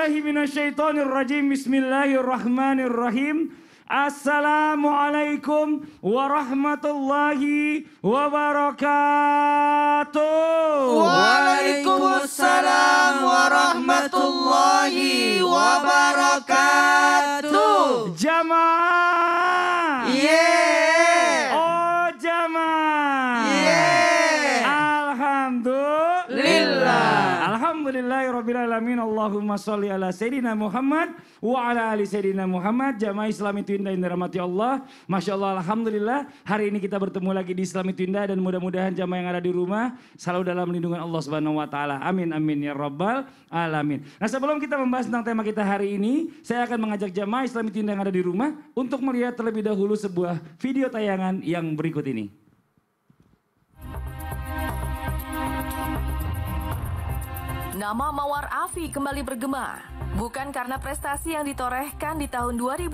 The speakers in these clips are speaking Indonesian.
billahi minasyaitonir rajim. Bismillahirrahmanirrahim. Assalamualaikum warahmatullahi wabarakatuh. Waalaikumsalam warahmatullahi wabarakatuh. Jamaah Alhamdulillahirrabbilalamin Allahumma salli ala Sayyidina Muhammad Wa ala ali Sayyidina Muhammad Jamaah Islami indah yang dirahmati Allah Masya Allah Alhamdulillah Hari ini kita bertemu lagi di Islami indah Dan mudah-mudahan jamaah yang ada di rumah Selalu dalam lindungan Allah Subhanahu Wa Taala. Amin amin ya Rabbal Alamin Nah sebelum kita membahas tentang tema kita hari ini Saya akan mengajak jamaah Islami indah yang ada di rumah Untuk melihat terlebih dahulu sebuah video tayangan yang berikut ini Nama Mawar Afi kembali bergema. Bukan karena prestasi yang ditorehkan di tahun 2003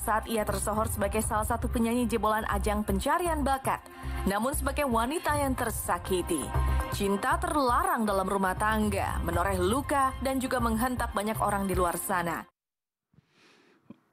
saat ia tersohor sebagai salah satu penyanyi jebolan ajang pencarian bakat, namun sebagai wanita yang tersakiti. Cinta terlarang dalam rumah tangga, menoreh luka, dan juga menghentak banyak orang di luar sana.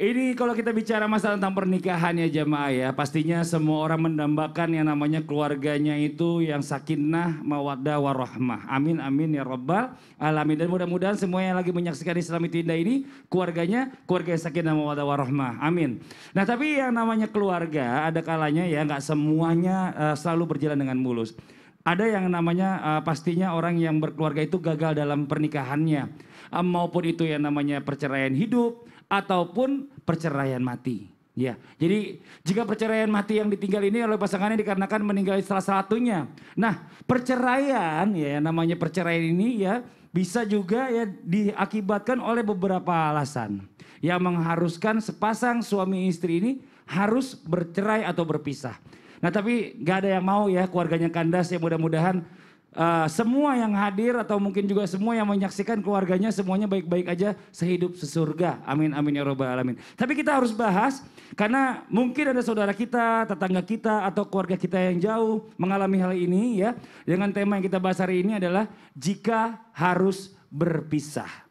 Ini kalau kita bicara masalah tentang pernikahan ya jemaah ya, pastinya semua orang mendambakan yang namanya keluarganya itu yang sakinah, mawaddah, warohmah, Amin amin ya robbal alamin. Dan mudah-mudahan semua yang lagi menyaksikan itu indah ini keluarganya keluarga yang sakinah, mawaddah, warohmah, Amin. Nah tapi yang namanya keluarga ada kalanya ya nggak semuanya uh, selalu berjalan dengan mulus. Ada yang namanya uh, pastinya orang yang berkeluarga itu gagal dalam pernikahannya. Uh, maupun itu yang namanya perceraian hidup, ataupun perceraian mati. Ya, jadi jika perceraian mati yang ditinggal ini oleh pasangannya dikarenakan meninggal salah satunya. Nah, perceraian ya namanya perceraian ini ya bisa juga ya diakibatkan oleh beberapa alasan yang mengharuskan sepasang suami istri ini harus bercerai atau berpisah. Nah, tapi gak ada yang mau ya keluarganya kandas ya mudah-mudahan uh, semua yang hadir atau mungkin juga semua yang menyaksikan keluarganya semuanya baik-baik aja sehidup sesurga. Amin amin ya robbal alamin. Tapi kita harus bahas karena mungkin ada saudara kita, tetangga kita atau keluarga kita yang jauh mengalami hal ini ya. Dengan tema yang kita bahas hari ini adalah jika harus berpisah.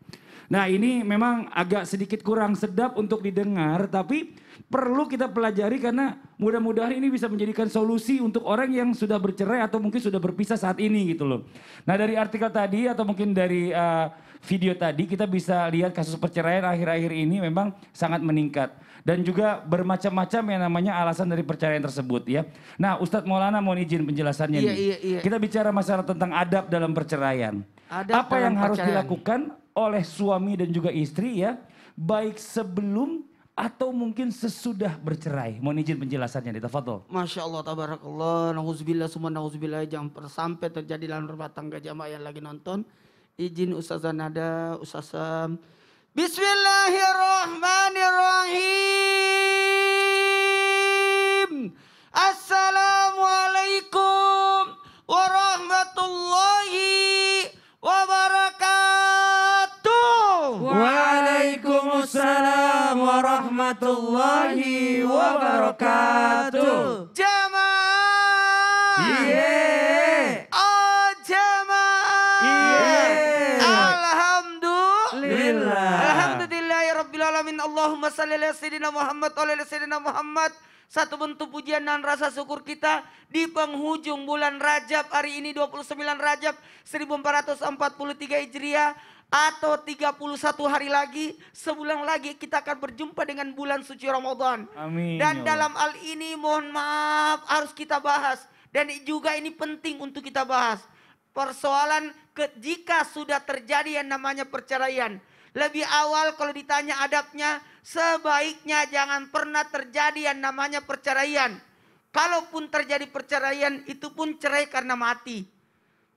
Nah, ini memang agak sedikit kurang sedap untuk didengar tapi perlu kita pelajari karena mudah-mudahan ini bisa menjadikan solusi untuk orang yang sudah bercerai atau mungkin sudah berpisah saat ini gitu loh. Nah dari artikel tadi atau mungkin dari uh, video tadi kita bisa lihat kasus perceraian akhir-akhir ini memang sangat meningkat dan juga bermacam-macam yang namanya alasan dari perceraian tersebut ya. Nah Ustadz Maulana mohon izin penjelasannya iya, nih. Iya, iya. Kita bicara masalah tentang adab dalam perceraian. Adab Apa dalam yang perceraian. harus dilakukan oleh suami dan juga istri ya baik sebelum atau mungkin sesudah bercerai. Mohon izin penjelasannya di tafadhol. Masya Allah tabarakallah. Nauzubillah semua nauzubillah jangan sampai terjadi dalam rumah tangga jamaah yang lagi nonton. Izin Ustazah Nada, Ustazah Bismillahirrahmanirrahim. Assalamualaikum warahmatullahi wabarakatuh. Jamaah. Yeah. Oh jamaah. Yeah. Alhamdulillah. Alhamdulillah ya Rabbil Alamin. Allahumma salli ala Sayyidina Muhammad. Ala Sayyidina Muhammad. Satu bentuk pujian dan rasa syukur kita di penghujung bulan Rajab hari ini 29 Rajab 1443 Hijriah atau 31 hari lagi, sebulan lagi kita akan berjumpa dengan bulan suci Ramadan. Amin. Dan ya dalam hal ini mohon maaf harus kita bahas dan juga ini penting untuk kita bahas. Persoalan ke, jika sudah terjadi yang namanya perceraian, lebih awal kalau ditanya adabnya, sebaiknya jangan pernah terjadi yang namanya perceraian. Kalaupun terjadi perceraian itu pun cerai karena mati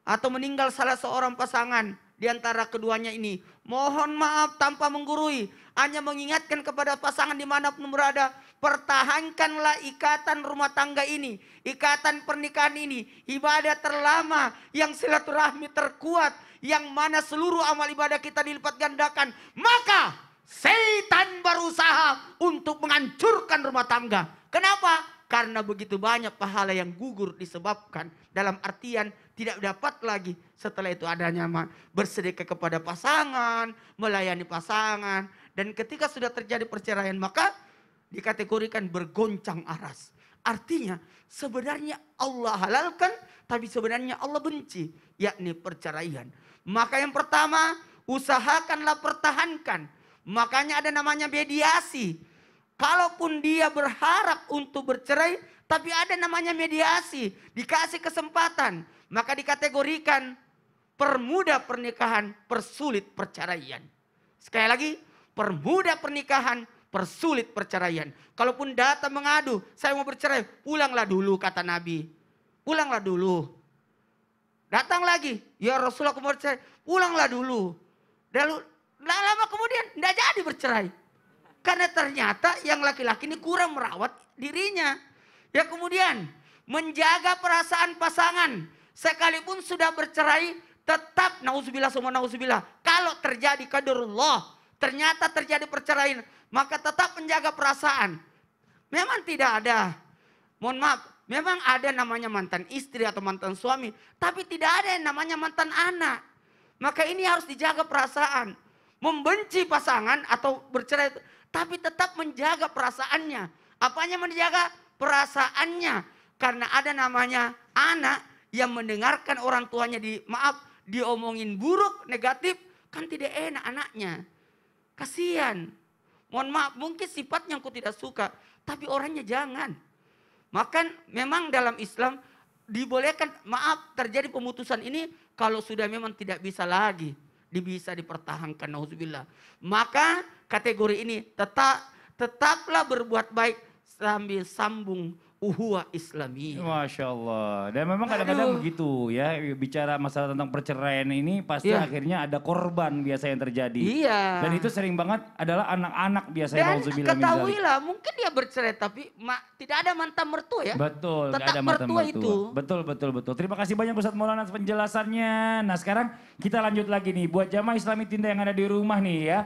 atau meninggal salah seorang pasangan di antara keduanya ini. Mohon maaf tanpa menggurui, hanya mengingatkan kepada pasangan di mana pun berada, pertahankanlah ikatan rumah tangga ini, ikatan pernikahan ini, ibadah terlama yang silaturahmi terkuat, yang mana seluruh amal ibadah kita dilipat gandakan. Maka setan berusaha untuk menghancurkan rumah tangga. Kenapa? Karena begitu banyak pahala yang gugur disebabkan dalam artian tidak dapat lagi setelah itu adanya bersedekah kepada pasangan, melayani pasangan. Dan ketika sudah terjadi perceraian maka dikategorikan bergoncang aras. Artinya sebenarnya Allah halalkan tapi sebenarnya Allah benci yakni perceraian. Maka yang pertama usahakanlah pertahankan. Makanya ada namanya mediasi Kalaupun dia berharap untuk bercerai, tapi ada namanya mediasi, dikasih kesempatan, maka dikategorikan permuda pernikahan, persulit perceraian. Sekali lagi, permuda pernikahan, persulit perceraian. Kalaupun datang mengadu, saya mau bercerai, pulanglah dulu kata Nabi. Pulanglah dulu. Datang lagi, ya Rasulullah kemudian mau pulanglah dulu. Lalu, lama kemudian, tidak jadi bercerai. Karena ternyata yang laki-laki ini kurang merawat dirinya. Ya kemudian menjaga perasaan pasangan. Sekalipun sudah bercerai tetap nauzubillah semua nauzubillah. Kalau terjadi kaderullah ternyata terjadi perceraian maka tetap menjaga perasaan. Memang tidak ada. Mohon maaf, memang ada namanya mantan istri atau mantan suami, tapi tidak ada yang namanya mantan anak. Maka ini harus dijaga perasaan. Membenci pasangan atau bercerai tapi tetap menjaga perasaannya. Apanya menjaga? Perasaannya. Karena ada namanya anak yang mendengarkan orang tuanya di maaf diomongin buruk, negatif, kan tidak enak anaknya. Kasihan. Mohon maaf, mungkin sifatnya aku tidak suka, tapi orangnya jangan. Maka memang dalam Islam dibolehkan maaf terjadi pemutusan ini kalau sudah memang tidak bisa lagi bisa dipertahankan nauzubillah. Maka kategori ini tetap tetaplah berbuat baik sambil sambung uhuwa islami. Masya Allah. Dan memang kadang-kadang begitu ya, bicara masalah tentang perceraian ini pasti yeah. akhirnya ada korban biasa yang terjadi. Iya. Yeah. Dan itu sering banget adalah anak-anak biasa Dan ketahuilah mungkin dia bercerai tapi ma tidak ada mantan mertua ya. Betul, Tetap ada mertua, mertua itu. Betul, betul, betul. Terima kasih banyak Ustaz Maulana penjelasannya. Nah sekarang kita lanjut lagi nih buat jamaah islami tinda yang ada di rumah nih ya.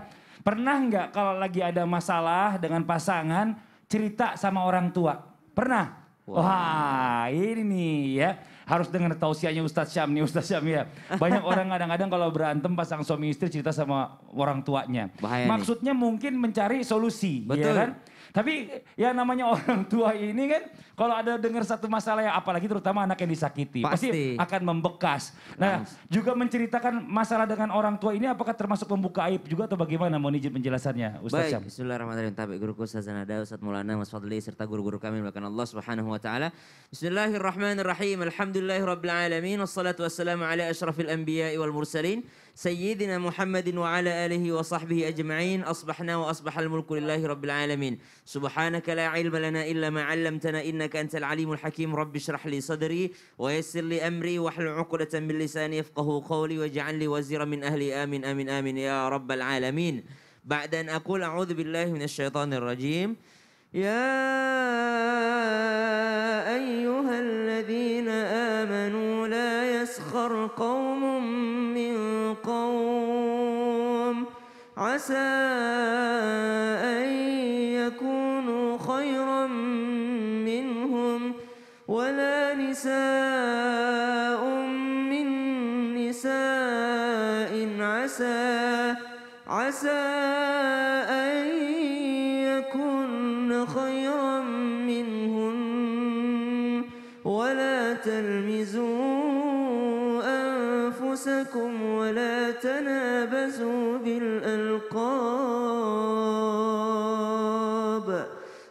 Pernah nggak kalau lagi ada masalah dengan pasangan cerita sama orang tua? Pernah? Wow. Wah, ini nih ya. Harus dengar tausiahnya Ustadz Syam nih, Ustadz Syam ya. Banyak orang kadang-kadang kalau berantem pasang suami istri cerita sama orang tuanya. Bahaya Maksudnya nih. mungkin mencari solusi, ya Betul. ya kan? Tapi ya namanya orang tua ini kan kalau ada dengar satu masalah yang apalagi terutama anak yang disakiti, pasti, pasti akan membekas. Nah, nah, juga menceritakan masalah dengan orang tua ini apakah termasuk membuka aib juga atau bagaimana? Mohon izin penjelasannya, Ustaz Baik, Bismillahirrahmanirrahim. Tabik guruku Ustaz Zanada, Ustaz Maulana, Mas Fadli serta guru-guru kami melakukan Allah Subhanahu wa taala. Bismillahirrahmanirrahim. Alhamdulillahirabbil alamin wassalatu wassalamu ala asyrafil anbiya'i wal mursalin. سيدنا محمد وعلى آله وصحبه أجمعين أصبحنا وأصبح الملك لله رب العالمين سبحانك لا علم لنا إلا ما علمتنا إنك إنك أنت العليم الحكيم رب اشرح لي صدري ويسر لي أمري واحلل عقدة من لساني يفقه قولي واجعل لي وزيرا من أهلي آمين آمين آمين يا رب العالمين بعد أن أقول أعوذ بالله من الشيطان الرجيم يا أيها الذين آمنوا لا يسخر قوم من قوم عسى نساء من نساء عسى عسى أن يكن خيرا منهن ولا تلمزوا أنفسكم ولا تنابزوا بالألقاب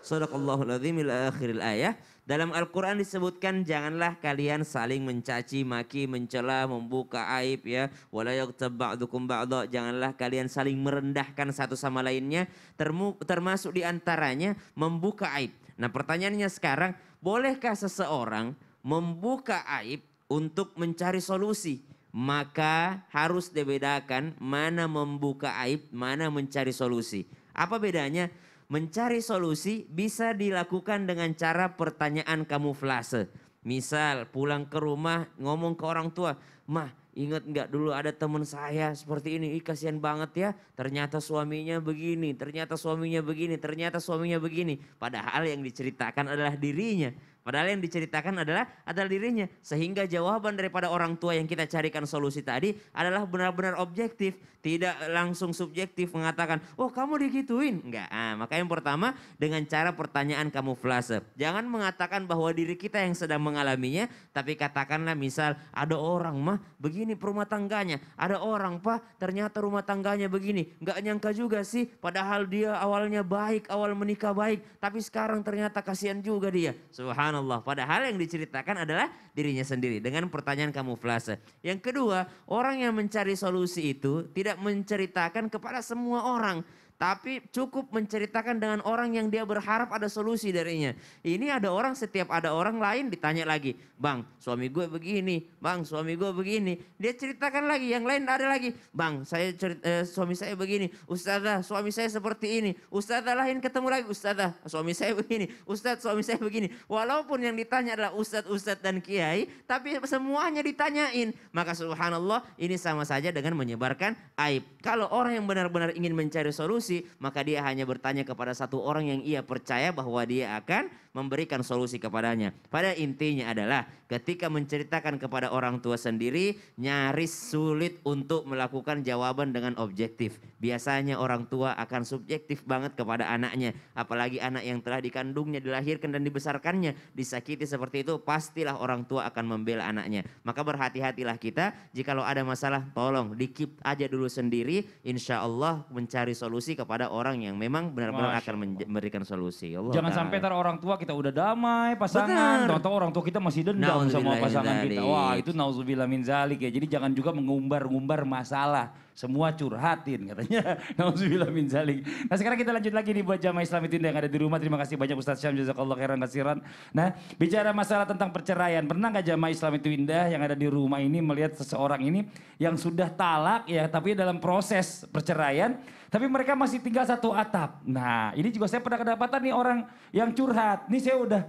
Sadaqallahul azim ila akhiril ayah. Dalam Al-Quran disebutkan janganlah kalian saling mencaci maki, mencela, membuka aib ya. Wala ba'dukum ba'da. Janganlah kalian saling merendahkan satu sama lainnya. Termasuk diantaranya membuka aib. Nah pertanyaannya sekarang, bolehkah seseorang membuka aib untuk mencari solusi? Maka harus dibedakan mana membuka aib, mana mencari solusi. Apa bedanya? mencari solusi bisa dilakukan dengan cara pertanyaan kamuflase. Misal pulang ke rumah ngomong ke orang tua, mah ingat nggak dulu ada teman saya seperti ini, Ih, kasihan banget ya. Ternyata suaminya begini, ternyata suaminya begini, ternyata suaminya begini. Padahal yang diceritakan adalah dirinya. Padahal yang diceritakan adalah adalah dirinya. Sehingga jawaban daripada orang tua yang kita carikan solusi tadi adalah benar-benar objektif. Tidak langsung subjektif mengatakan, oh kamu digituin. Enggak, nah, maka yang pertama dengan cara pertanyaan kamuflase. Jangan mengatakan bahwa diri kita yang sedang mengalaminya, tapi katakanlah misal ada orang mah begini rumah tangganya. Ada orang pak ternyata rumah tangganya begini. Enggak nyangka juga sih padahal dia awalnya baik, awal menikah baik. Tapi sekarang ternyata kasihan juga dia. Subhanallah subhanallah. Padahal yang diceritakan adalah dirinya sendiri dengan pertanyaan kamuflase. Yang kedua, orang yang mencari solusi itu tidak menceritakan kepada semua orang tapi cukup menceritakan dengan orang yang dia berharap ada solusi darinya. Ini ada orang setiap ada orang lain ditanya lagi. Bang suami gue begini. Bang suami gue begini. Dia ceritakan lagi. Yang lain ada lagi. Bang saya cerita, eh, suami saya begini. Ustazah suami saya seperti ini. Ustazah lain ketemu lagi. Ustazah suami saya begini. Ustaz suami saya begini. Walaupun yang ditanya adalah ustaz, ustaz dan kiai. Tapi semuanya ditanyain. Maka subhanallah ini sama saja dengan menyebarkan aib. Kalau orang yang benar-benar ingin mencari solusi solusi, maka dia hanya bertanya kepada satu orang yang ia percaya bahwa dia akan memberikan solusi kepadanya. Pada intinya adalah ketika menceritakan kepada orang tua sendiri, nyaris sulit untuk melakukan jawaban dengan objektif. Biasanya orang tua akan subjektif banget kepada anaknya, apalagi anak yang telah dikandungnya, dilahirkan dan dibesarkannya, disakiti seperti itu, pastilah orang tua akan membela anaknya. Maka berhati-hatilah kita, jikalau ada masalah tolong dikip aja dulu sendiri, insya Allah mencari solusi kepada orang yang memang benar-benar akan memberikan solusi. Allah Jangan sampai tar orang tua kita udah damai pasangan, contoh orang tua kita masih dendam sama pasangan kita. Wah, itu nauzubillah min zalik ya. Jadi jangan juga mengumbar-ngumbar masalah. Semua curhatin katanya. Nauzubillah min zalik. Nah, sekarang kita lanjut lagi nih buat jamaah Islam itu yang ada di rumah. Terima kasih banyak Ustaz Syam Jazakallah khairan kasiran. Nah, bicara masalah tentang perceraian, pernah gak jamaah Islam itu indah yang ada di rumah ini melihat seseorang ini yang sudah talak ya, tapi dalam proses perceraian tapi mereka masih tinggal satu atap. Nah, ini juga saya pernah kedapatan nih orang yang curhat. Nih saya udah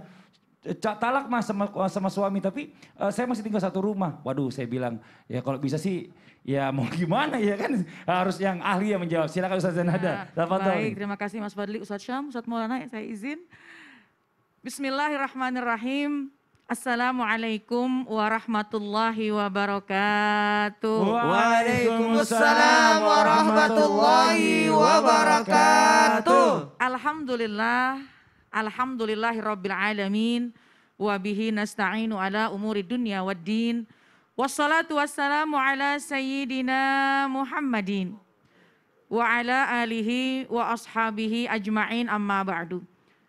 eh, talak mas sama, sama suami tapi uh, saya masih tinggal satu rumah. Waduh, saya bilang ya kalau bisa sih ya mau gimana ya kan harus yang ahli yang menjawab. Silakan Ustaz Zanada. Nah, baik, terima kasih Mas Fadli, Ustaz Syam, Ustaz Maulana, saya izin. Bismillahirrahmanirrahim. Assalamualaikum warahmatullahi wabarakatuh. Waalaikumsalam warahmatullahi wabarakatuh. Alhamdulillah, alhamdulillahi rabbil alamin wa bihi nasta'inu ala umuri dunya waddin. Wassalatu wassalamu ala sayyidina Muhammadin wa ala alihi wa ashabihi ajma'in amma ba'du.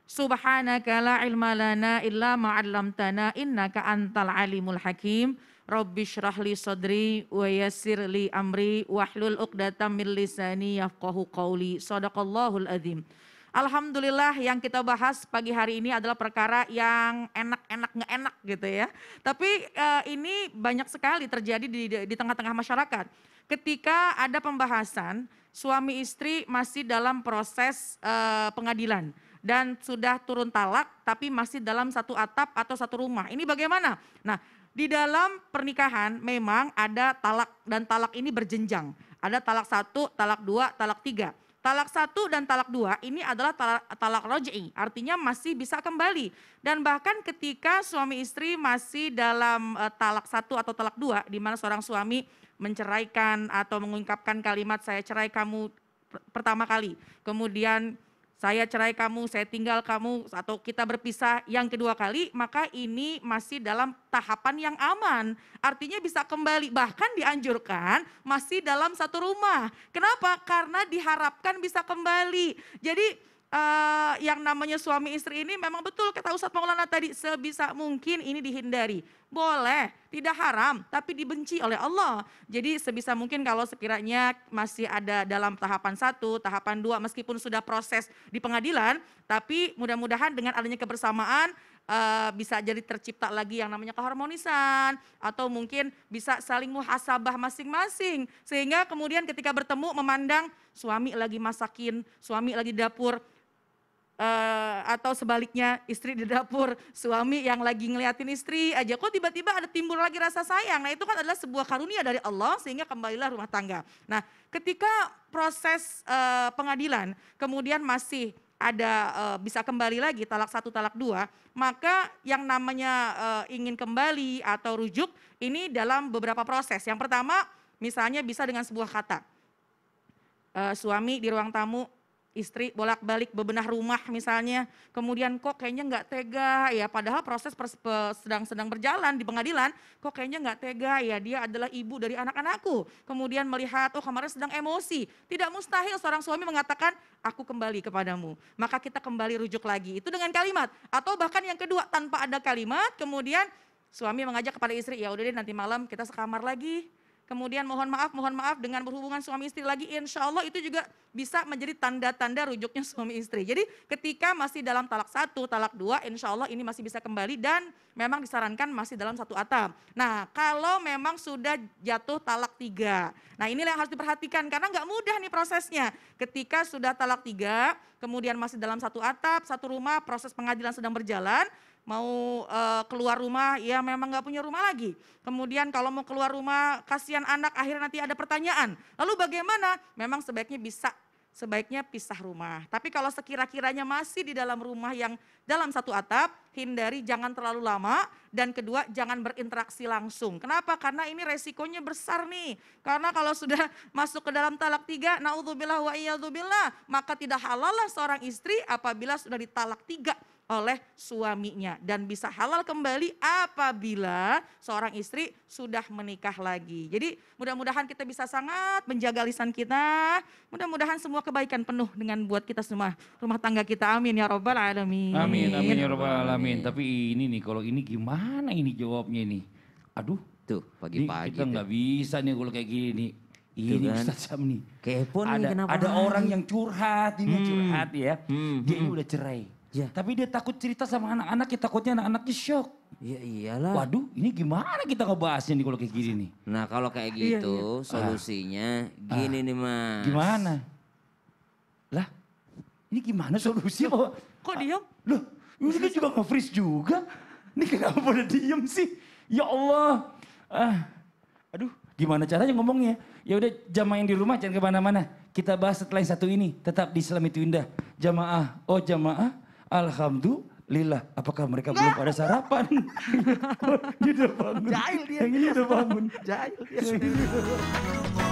Subhanaka la ilma lana illa ma'allamtana innaka antal alimul hakim. Rabbi syrah li sadri wa yassir li amri wahlul uqdatan min lisani yafqahu qawli. Sadaqallahul azim. Alhamdulillah yang kita bahas pagi hari ini adalah perkara yang enak-enak nggak enak gitu ya. Tapi uh, ini banyak sekali terjadi di, di tengah-tengah masyarakat. Ketika ada pembahasan suami istri masih dalam proses uh, pengadilan dan sudah turun talak tapi masih dalam satu atap atau satu rumah. Ini bagaimana? Nah, di dalam pernikahan memang ada talak dan talak ini berjenjang. Ada talak satu, talak dua, talak tiga. Talak satu dan talak dua ini adalah talak, talak roj'i, artinya masih bisa kembali. Dan bahkan ketika suami istri masih dalam uh, talak satu atau talak dua, di mana seorang suami menceraikan atau mengungkapkan kalimat saya cerai kamu pertama kali, kemudian saya cerai kamu, saya tinggal kamu, atau kita berpisah yang kedua kali, maka ini masih dalam tahapan yang aman. Artinya bisa kembali, bahkan dianjurkan masih dalam satu rumah. Kenapa? Karena diharapkan bisa kembali. Jadi eh, yang namanya suami istri ini memang betul kata Ustadz Maulana tadi, sebisa mungkin ini dihindari. Boleh, tidak haram, tapi dibenci oleh Allah. Jadi sebisa mungkin kalau sekiranya masih ada dalam tahapan satu, tahapan dua, meskipun sudah proses di pengadilan, tapi mudah-mudahan dengan adanya kebersamaan uh, bisa jadi tercipta lagi yang namanya keharmonisan, atau mungkin bisa saling muhasabah masing-masing, sehingga kemudian ketika bertemu memandang suami lagi masakin, suami lagi dapur, Uh, atau sebaliknya istri di dapur, suami yang lagi ngeliatin istri aja kok tiba-tiba ada timbul lagi rasa sayang. Nah, itu kan adalah sebuah karunia dari Allah sehingga kembalilah rumah tangga. Nah, ketika proses uh, pengadilan kemudian masih ada uh, bisa kembali lagi talak satu talak dua maka yang namanya uh, ingin kembali atau rujuk ini dalam beberapa proses yang pertama misalnya bisa dengan sebuah kata uh, suami di ruang tamu istri bolak-balik bebenah rumah misalnya, kemudian kok kayaknya nggak tega ya, padahal proses sedang-sedang berjalan di pengadilan, kok kayaknya nggak tega ya, dia adalah ibu dari anak-anakku. Kemudian melihat, oh kemarin sedang emosi, tidak mustahil seorang suami mengatakan, aku kembali kepadamu. Maka kita kembali rujuk lagi, itu dengan kalimat. Atau bahkan yang kedua, tanpa ada kalimat, kemudian suami mengajak kepada istri, ya udah deh nanti malam kita sekamar lagi, kemudian mohon maaf, mohon maaf dengan berhubungan suami istri lagi, insya Allah itu juga bisa menjadi tanda-tanda rujuknya suami istri. Jadi ketika masih dalam talak satu, talak dua, insya Allah ini masih bisa kembali dan memang disarankan masih dalam satu atap. Nah kalau memang sudah jatuh talak tiga, nah inilah yang harus diperhatikan karena nggak mudah nih prosesnya. Ketika sudah talak tiga, kemudian masih dalam satu atap, satu rumah, proses pengadilan sedang berjalan, mau uh, keluar rumah ya memang nggak punya rumah lagi. Kemudian kalau mau keluar rumah kasihan anak akhirnya nanti ada pertanyaan. Lalu bagaimana? Memang sebaiknya bisa sebaiknya pisah rumah. Tapi kalau sekira-kiranya masih di dalam rumah yang dalam satu atap, hindari jangan terlalu lama dan kedua jangan berinteraksi langsung. Kenapa? Karena ini resikonya besar nih. Karena kalau sudah masuk ke dalam talak tiga, naudzubillah wa maka tidak halallah seorang istri apabila sudah ditalak tiga oleh suaminya dan bisa halal kembali apabila seorang istri sudah menikah lagi. Jadi mudah-mudahan kita bisa sangat menjaga lisan kita. Mudah-mudahan semua kebaikan penuh dengan buat kita semua rumah tangga kita. Amin ya robbal alamin. Amin amin ya robbal alamin. Tapi ini nih kalau ini gimana ini jawabnya ini? Aduh tuh pagi-pagi. Kita nggak bisa nih kalau kayak gini gitu Ini kan? Ustaz Sam nih. Kepo nih ada, orang yang curhat, ini hmm. curhat ya. Hmm. Dia ini hmm. udah cerai Ya. Tapi dia takut cerita sama anak-anak, Kita ya takutnya anak-anaknya shock. Ya iyalah. Waduh, ini gimana kita ngebahasnya nih kalau kayak gini nih? Nah kalau kayak iya, gitu, iya, iya. solusinya ah. gini ah. nih mas. Gimana? Lah, ini gimana solusinya? Loh, kok diem? Loh, ini juga nge-freeze juga. Ini kenapa pada diem sih? Ya Allah. Ah. Aduh, gimana caranya ngomongnya? Ya udah jamaah yang di rumah jangan kemana-mana. Kita bahas setelah yang satu ini. Tetap di Islam itu indah. Jamaah, oh jamaah, Alhamdulillah. Apakah mereka belum pada nah. sarapan? dia udah bangun. Jahil dia. Yang ini udah bangun. Jahil dia.